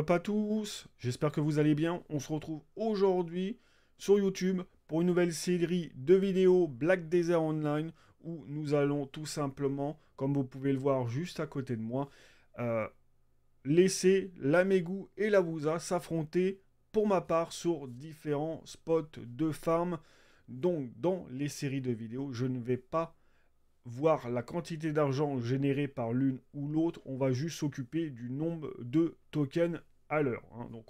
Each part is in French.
Pas à tous, j'espère que vous allez bien. On se retrouve aujourd'hui sur YouTube pour une nouvelle série de vidéos Black Desert Online où nous allons tout simplement, comme vous pouvez le voir juste à côté de moi, euh, laisser la Mégou et la Wouza s'affronter pour ma part sur différents spots de farm. Donc dans les séries de vidéos, je ne vais pas voir la quantité d'argent générée par l'une ou l'autre, on va juste s'occuper du nombre de tokens l'heure. Hein. Donc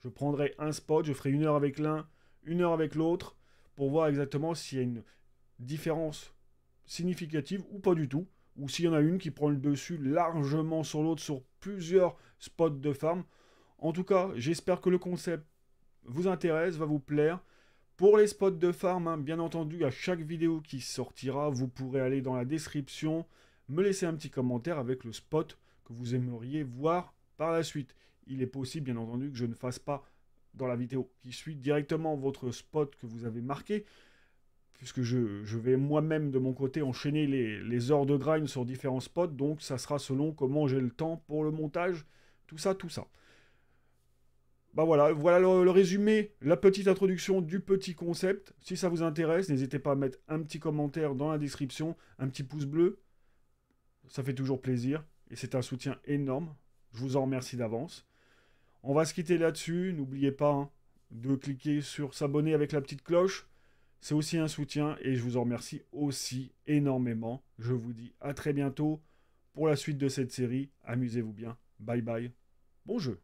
je prendrai un spot, je ferai une heure avec l'un, une heure avec l'autre, pour voir exactement s'il y a une différence significative ou pas du tout, ou s'il y en a une qui prend le dessus largement sur l'autre, sur plusieurs spots de farm. En tout cas, j'espère que le concept vous intéresse, va vous plaire. Pour les spots de farm, hein, bien entendu, à chaque vidéo qui sortira, vous pourrez aller dans la description, me laisser un petit commentaire avec le spot que vous aimeriez voir par la suite il est possible, bien entendu, que je ne fasse pas dans la vidéo qui suit directement votre spot que vous avez marqué, puisque je, vais moi-même de mon côté enchaîner les, heures de grind sur différents spots, donc ça sera selon comment j'ai le temps pour le montage, tout ça, tout ça. Bah voilà, voilà le résumé, la petite introduction du petit concept. Si ça vous intéresse, n'hésitez pas à mettre un petit commentaire dans la description, un petit pouce bleu, ça fait toujours plaisir, et c'est un soutien énorme. Je vous en remercie d'avance. On va se quitter là-dessus. N'oubliez pas hein, de cliquer sur s'abonner avec la petite cloche. C'est aussi un soutien et je vous en remercie aussi énormément. Je vous dis à très bientôt pour la suite de cette série. Amusez-vous bien. Bye bye. Bon jeu.